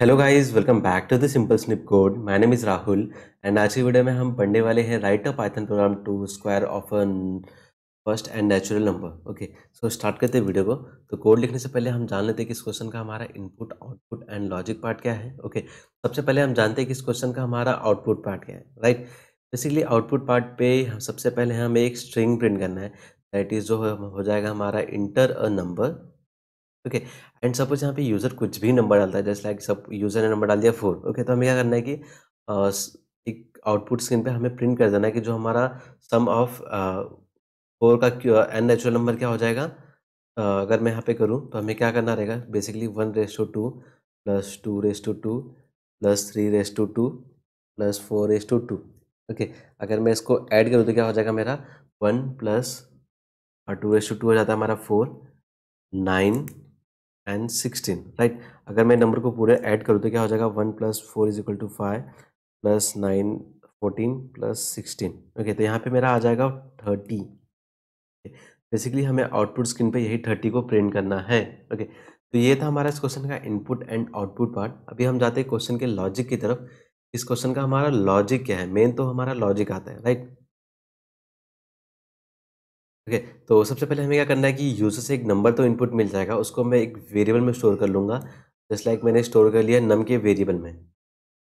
Hello guys welcome back to the simple snip code my name is Rahul and आज की video में हम पढ़ने वाले हैं write a Python program to square of N first and natural number okay so start करते हैं video को तो कोड लिखने से पहले हम जान लेते हैं कि इस क्वेश्चन का हमारा input output and logic part क्या है ओके okay, सबसे पहले हम जानते हैं कि इस क्वेश्चन का हमारा आउटपुट पार्ट क्या है राइट बेसिकली आउटपुट पार्ट पे हम सबसे पहले हमें एक स्ट्रिंग प्रिंट करना है दैट इज़ जो हो जाएगा हमारा enter a number okay and suppose यहाँ पे यूज़र कुछ भी नंबर डालता है जैसे लाइक सब यूज़र ने नंबर डाल दिया फोर ओके तो हमें क्या करना है कि एक आउटपुट स्क्रीन पे हमें प्रिंट कर देना है कि जो हमारा सम ऑफ फोर का एन नेचुरल नंबर क्या हो जाएगा आ, अगर मैं यहाँ पे करूँ तो हमें क्या करना रहेगा basically one raise to two plus two raise to two plus three raise to two plus four raise to two okay अगर मैं इसको ऐड करूँ तो क्या हो जाएगा मेरा one plus two raise to two हो जाता है हमारा four nine and sixteen right अगर मैं नंबर को पूरे ऐड करूँ तो क्या हो जाएगा one plus four is equal to five plus nine fourteen plus sixteen okay तो यहाँ पे मेरा आ जाएगा थर्टी बेसिकली हमें आउटपुट स्क्रीन पे यही थर्टी को प्रिंट करना है ओके okay, तो ये था हमारा इस क्वेश्चन का इनपुट एंड आउटपुट पार्ट अभी हम जाते हैं क्वेश्चन के लॉजिक की तरफ इस क्वेश्चन का हमारा लॉजिक क्या है मेन तो हमारा लॉजिक आता है राइट ओके तो सबसे पहले हमें क्या करना है कि यूज़र से एक नंबर तो इनपुट मिल जाएगा उसको मैं एक वेरिएबल में स्टोर कर लूँगा जस्ट लाइक मैंने स्टोर कर लिया नम के वेरिएबल में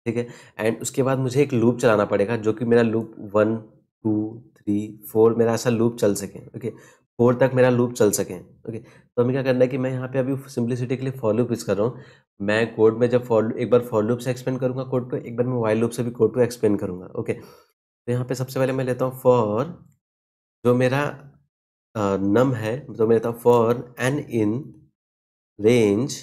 ठीक है एंड उसके बाद मुझे एक लूप चलाना पड़ेगा जो कि मेरा loop one two three four मेरा ऐसा लूप चल सके ओके फोर तक मेरा लूप चल सके ओके तो हमें क्या करना है कि मैं यहाँ पे अभी सिंप्लिसिटी के लिए फॉर लूप यूज़ कर रहा हूँ मैं कोड में जब फॉर एक बार फॉर लूप से एक्सप्लेन करूँगा कोड को एक बार मैं वाइल लूप से भी कोड को एक्सप्लेन करूँगा ओके तो यहाँ पे सबसे पहले मैं लेता हूँ फॉर जो मेरा नम है तो मैं लेता फॉर एन इन रेंज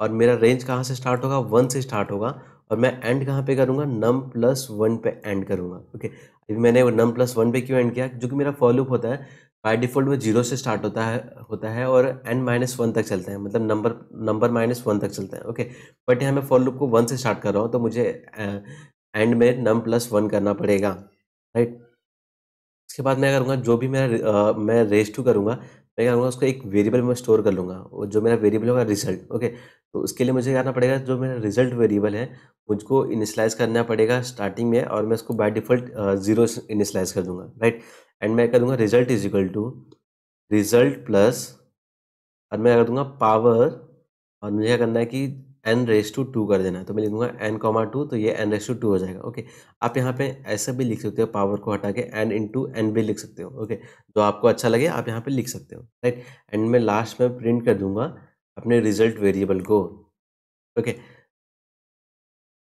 और मेरा रेंज कहाँ से स्टार्ट होगा वन से स्टार्ट होगा और मैं एंड कहाँ पे करूँगा नम प्लस वन पे एंड करूँगा ओके अभी मैंने वो नम प्लस वन पे क्यों एंड किया जो कि मेरा फॉलो लूप होता है बाय डिफ़ॉल्ट वो जीरो से स्टार्ट होता है होता है और एन माइनस वन तक चलते हैं मतलब नंबर नंबर माइनस वन तक चलते हैं ओके बट यहाँ मैं फॉलो लूप को वन से स्टार्ट कर रहा हूँ तो मुझे एंड में नम प्लस वन करना पड़ेगा राइट उसके बाद मैं करूँगा जो भी मेरा आ, मैं रेज टू करूँगा मैं क्या करूँगा उसको एक वेरिएबल में स्टोर कर लूँगा और जो मेरा वेरिएबल होगा रिजल्ट ओके तो उसके लिए मुझे करना पड़ेगा जो मेरा रिजल्ट वेरिएबल है मुझको इनिशलाइज करना पड़ेगा स्टार्टिंग में और मैं उसको बाय डिफ़ॉल्ट जीरो इनिशलाइज कर दूंगा राइट एंड मैं करूँगा result is equal to result plus और मैं कर दूंगा पावर और मुझे क्या करना है कि एन रेस टू टू कर देना है तो मैं लिखूंगा एन कॉमा टू तो ये एन रेस टू टू हो जाएगा ओके आप यहाँ पे ऐसा भी लिख सकते हो पावर को हटा के एन इन टू एन भी लिख सकते हो ओके जो आपको अच्छा लगे आप यहाँ पे लिख सकते हो राइट एंड में लास्ट में प्रिंट कर दूंगा अपने रिजल्ट वेरिएबल को ओके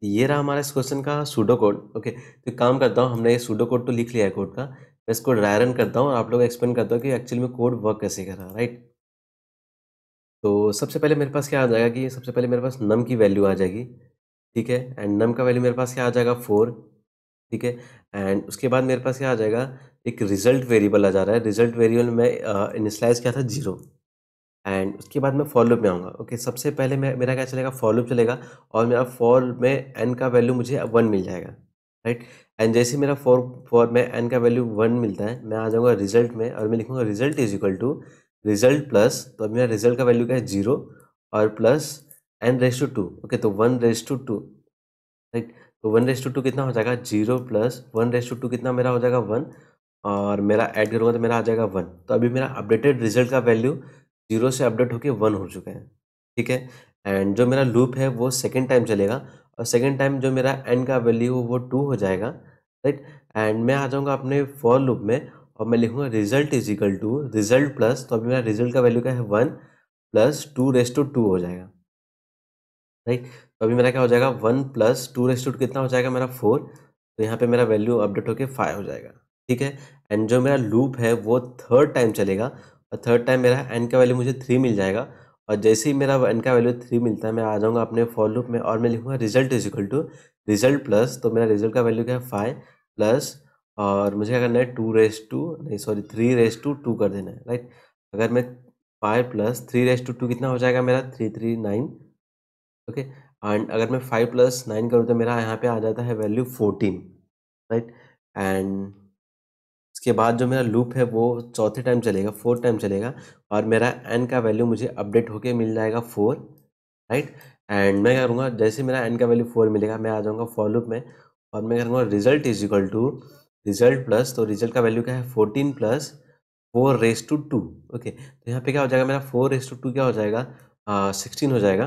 ये रहा हमारा इस क्वेश्चन का सूडो कोड ओके तो काम करता हूँ हमने ये सूडो कोड तो लिख लिया है कोड का मैं इसको ड्राई रन करता हूँ और आप लोग एक्सप्लेन करता हूँ कि एक्चुअली में कोड वर्क कैसे कर रहा है राइट तो सबसे पहले मेरे पास क्या आ जाएगा कि सबसे पहले मेरे पास नम की वैल्यू आ जाएगी ठीक है एंड नम का वैल्यू मेरे पास क्या आ जाएगा फोर ठीक है एंड उसके बाद मेरे पास क्या आ जाएगा एक रिजल्ट वेरिएबल आ जा रहा है रिजल्ट वेरिएबल में इनिशलाइज क्या था जीरो एंड उसके बाद मैं फॉलोअप में आऊँगा ओके okay, सबसे पहले मैं मेरा क्या चलेगा फॉलोअप चलेगा और मेरा फॉर में एन का वैल्यू मुझे अब वन मिल जाएगा राइट एंड जैसे मेरा फॉर फॉर में एन का वैल्यू वन मिलता है मैं आ जाऊँगा रिजल्ट में और मैं लिखूँगा result is equal to result plus तो अभी मेरा रिजल्ट का वैल्यू क्या है जीरो और plus n raise to two okay तो one raise to two right तो वन रेस टू टू कितना हो जाएगा zero plus one raise to two कितना मेरा हो जाएगा वन और मेरा ऐड करूँगा तो मेरा आ जाएगा वन तो अभी मेरा अपडेटेड रिजल्ट का वैल्यू जीरो से अपडेट होकर वन हो चुका है ठीक है एंड जो मेरा लूप है वो सेकेंड टाइम चलेगा और सेकेंड टाइम जो मेरा एन का वैल्यू वो टू हो जाएगा राइट एंड मैं आ जाऊँगा अपने फॉर लूप में और मैं लिखूंगा result is equal to result plus तो अभी मेरा रिजल्ट का वैल्यू क्या है one plus two raise to two हो जाएगा राइट तो अभी मेरा क्या हो जाएगा one plus two raise to कितना हो जाएगा मेरा फोर तो यहाँ पे मेरा वैल्यू अपडेट होके फाइव हो जाएगा ठीक है एंड जो मेरा लूप है वो थर्ड टाइम चलेगा और थर्ड टाइम मेरा एन का वैल्यू मुझे थ्री मिल जाएगा और जैसे ही मेरा एन का वैल्यू थ्री मिलता है मैं आ जाऊँगा अपने फॉर लूप में और मैं लिखूँगा result is equal to result plus तो मेरा रिजल्ट का वैल्यू क्या है फाइव प्लस और मुझे क्या करना है टू रेस टू नहीं sorry three raise to two कर देना है राइट अगर मैं five plus three raise to two कितना हो जाएगा मेरा three three nine okay and अगर मैं फाइव प्लस नाइन करूँ तो मेरा यहाँ पे आ जाता है वैल्यू फोर्टीन राइट एंड इसके बाद जो मेरा लूप है वो चौथे टाइम चलेगा फोर्थ टाइम चलेगा और मेरा एन का वैल्यू मुझे अपडेट होके मिल जाएगा फोर राइट एंड मैं क्या करूँगा जैसे मेरा एन का वैल्यू फोर मिलेगा मैं आ जाऊँगा फॉर लूप में और मैं करूँगा result is equal to result plus तो रिजल्ट का वैल्यू क्या है fourteen plus four raise to two okay तो यहाँ पे क्या हो जाएगा मेरा फोर रेस टू टू क्या हो जाएगा सिक्सटीन uh, हो जाएगा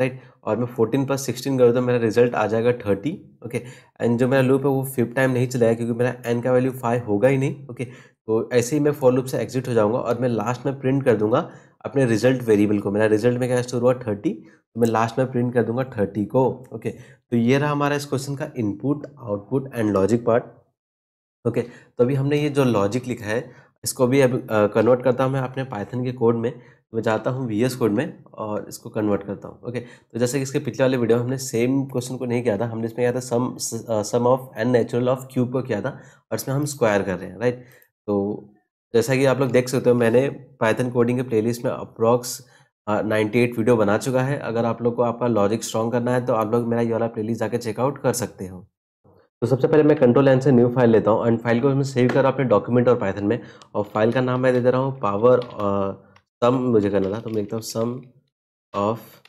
राइट right? और मैं फोर्टीन प्लस सिक्सटीन करूँ तो मेरा रिजल्ट आ जाएगा थर्टी ओके एंड जो मेरा लूप है वो फिफ्थ टाइम नहीं चलाया क्योंकि मेरा एन का वैल्यू फाइव होगा ही नहीं ओके okay? तो ऐसे ही मैं फॉर लूप से एग्जिट हो जाऊँगा और मैं लास्ट में प्रिंट कर दूंगा अपने रिजल्ट वेरिएबल को मेरा रिजल्ट में क्या स्टोर हुआ थर्टी तो मैं लास्ट में प्रिंट कर दूंगा थर्टी को ओके okay? तो ये रहा हमारा इस क्वेश्चन का input output and logic part okay तो अभी हमने ये जो लॉजिक लिखा है इसको भी अब कन्वर्ट करता हूँ मैं अपने पाइथन के कोड में मैं जाता हूँ वी कोड में और इसको कन्वर्ट करता हूँ ओके तो जैसे कि इसके पिछले वाले वीडियो में हमने सेम क्वेश्चन को नहीं किया था हमने इसमें किया था sum sum of n natural of cube को किया था और इसमें हम स्क्वायर कर रहे हैं राइट तो जैसा कि आप लोग देख सकते हो मैंने पाइथन कोडिंग के प्लेलिस्ट में अप्रॉक्स नाइन्टी एट वीडियो बना चुका है अगर आप लोग को आपका लॉजिक स्ट्रॉन्ग करना है तो आप लोग मेरा ये वाला प्लेलिस्ट जाकर चेकआउट कर सकते हो तो सबसे पहले मैं कंट्रोल एन से न्यू फाइल लेता हूँ एंड फाइल को मैं सेव कर रहा हूँ अपने डॉक्यूमेंट और पाइथन में और फाइल का नाम मैं दे दे रहा हूँ पावर सम uh, मुझे करना था तो मैं लिखता हूँ सम ऑफ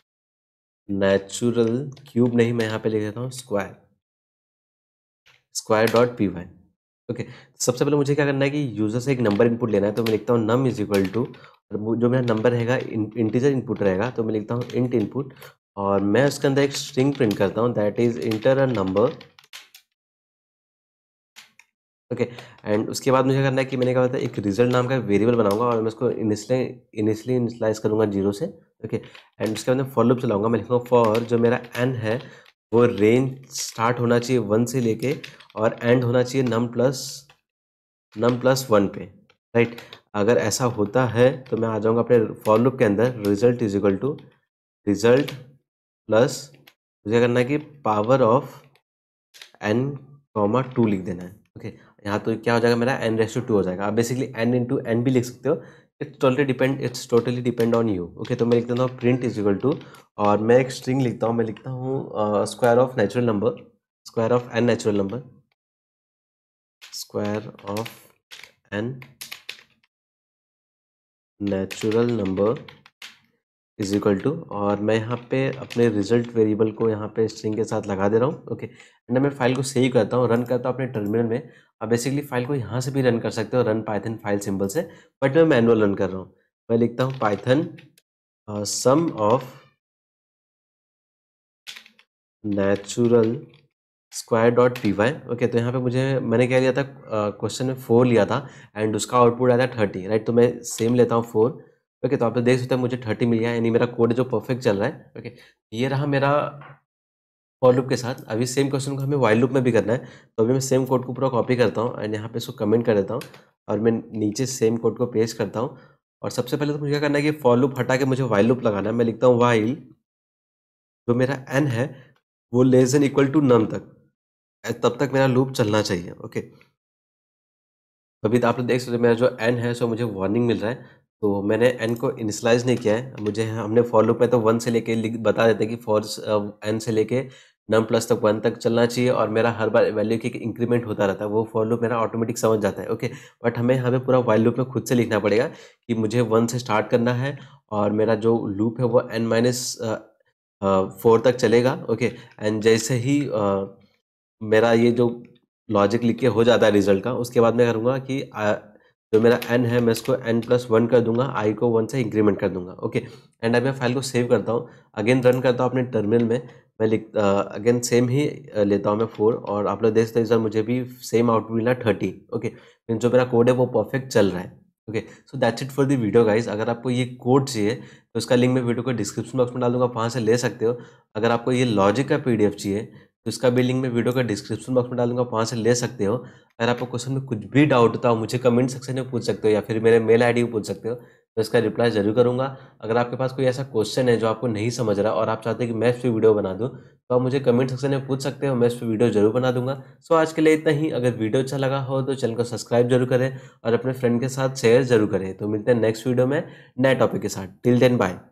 नेचुरल क्यूब नहीं मैं यहाँ पे लिख देता हूँ square square dot p y okay सबसे पहले मुझे क्या करना है कि यूज़र से एक नंबर इनपुट लेना है तो मैं लिखता हूँ नम इज इक्वल टू और जो मेरा नंबर रहेगा इंटीजर इनपुट रहेगा तो मैं लिखता हूँ इंट इनपुट और मैं उसके अंदर एक स्ट्रिंग प्रिंट करता हूँ that is enter a number okay okay, and उसके बाद मुझे करना है कि मैंने कहा था एक रिजल्ट नाम का वेरिएबल बनाऊंगा और मैं उसको इनिशियली इनिशली इनिशलाइज करूंगा जीरो से ओके एंड उसके बाद मैं फॉर लूप चलाऊंगा मैं लिखूंगा फॉर जो मेरा एन है वो रेंज स्टार्ट होना चाहिए वन से लेके और एंड होना चाहिए num plus num plus one पे राइट अगर ऐसा होता है तो मैं आ जाऊँगा अपने फॉर लूप के अंदर result is equal to result plus मुझे करना है कि power of n comma two लिख देना है ओके okay, यहाँ तो क्या हो जाएगा मेरा एन रेस्टो टू हो जाएगा आप बेसिकली एन इंटू एन भी लिख सकते हो it's totally depend it's totally depend on you okay तो मैं लिख देता हूँ प्रिंट इज इक्वल टू और मैं एक स्ट्रिंग लिखता हूँ मैं लिखता हूँ square of natural number square of n natural number square of n natural number is equal to और मैं यहाँ पे अपने रिजल्ट वेरिएबल को यहाँ पे स्ट्रिंग के साथ लगा दे रहा हूँ ओके एंड मैं फाइल को सेव करता हूँ रन करता हूँ अपने टर्मिनल में आप बेसिकली फाइल को यहाँ से भी रन कर सकते हो रन पाइथन फाइल सिंबल से बट मैं मैनुअल रन कर रहा हूँ मैं लिखता हूँ Python sum of natural square dot p y okay तो यहाँ पे मुझे मैंने क्या लिया था क्वेश्चन uh, में फोर लिया था एंड उसका आउटपुट आया था थर्टी राइट तो मैं सेम लेता हूँ फोर ओके okay, तो आप देख सकते हैं मुझे थर्टी मिल गया यानी मेरा कोड जो परफेक्ट चल रहा है ओके okay, ये रहा मेरा फॉर लुप के साथ अभी सेम क्वेश्चन को हमें वाइल लूप में भी करना है तो अभी मैं सेम कोड को पूरा कॉपी करता हूँ एंड यहाँ पे इसको कमेंट कर देता हूँ और मैं नीचे सेम कोड को पेश करता हूँ और सबसे पहले तो मुझे क्या करना है कि फॉर लुप हटा के मुझे वाइल लूप लगाना है मैं लिखता हूँ वाइल जो मेरा एन है वो less than equal to num तक तब तक मेरा लूप चलना चाहिए ओके okay. अभी तो आप लोग देख सकते हो मेरा जो एन है सो मुझे वार्निंग मिल रहा है तो मैंने एन को इनिशलाइज नहीं किया है मुझे हमने फॉर लूप में तो वन से लेके बता देते हैं कि फॉर एन uh, से लेके नम प्लस तक वन तक चलना चाहिए और मेरा हर बार वैल्यू की इंक्रीमेंट होता रहता है वो फॉर लूप मेरा ऑटोमेटिक समझ जाता है ओके बट हमें हमें पूरा वाइल लूप में खुद से लिखना पड़ेगा कि मुझे वन से स्टार्ट करना है और मेरा जो लूप है वो एन माइनस फोर तक चलेगा ओके एंड जैसे ही आ, uh, मेरा ये जो लॉजिक लिख के हो जाता है रिजल्ट का उसके बाद मैं करूँगा कि uh, जो मेरा एन है मैं इसको एन प्लस वन कर दूंगा आई को वन से इंक्रीमेंट कर दूंगा ओके एंड अब मैं फाइल को सेव करता हूँ अगेन रन करता हूँ अपने टर्मिनल में मैं लिख अगेन सेम ही लेता हूँ मैं फोर और आप लोग देख सकते हैं मुझे भी सेम आउटपुट मिला थर्टी ओके मीन जो मेरा कोड है वो परफेक्ट चल रहा है okay so that's it for the video guys अगर आपको ये कोड चाहिए तो उसका लिंक मैं वीडियो को डिस्क्रिप्शन बॉक्स में डालूंगा वहाँ से ले सकते हो अगर आपको ये लॉजिक का पी चाहिए तो इसका भी लिंक मैं वीडियो का डिस्क्रिप्शन बॉक्स में डालूंगा वहाँ से ले सकते हो अगर आपको क्वेश्चन में कुछ भी डाउट होता हो मुझे कमेंट सेक्शन में पूछ सकते हो या फिर मेरे मेल आईडी में पूछ सकते हो तो इसका रिप्लाई जरूर करूंगा अगर आपके पास कोई ऐसा क्वेश्चन है जो आपको नहीं समझ रहा और आप चाहते हैं कि मैं इस पर वीडियो बना दूँ तो आप मुझे कमेंट सेक्शन में पूछ सकते हो मैं इस पर वीडियो जरूर बना दूंगा सो आज के लिए इतना ही अगर वीडियो अच्छा लगा हो तो चैनल को सब्सक्राइब जरूर करें और अपने फ्रेंड के साथ शेयर जरूर करें तो मिलते हैं नेक्स्ट वीडियो में नए टॉपिक के साथ टिल देन बाय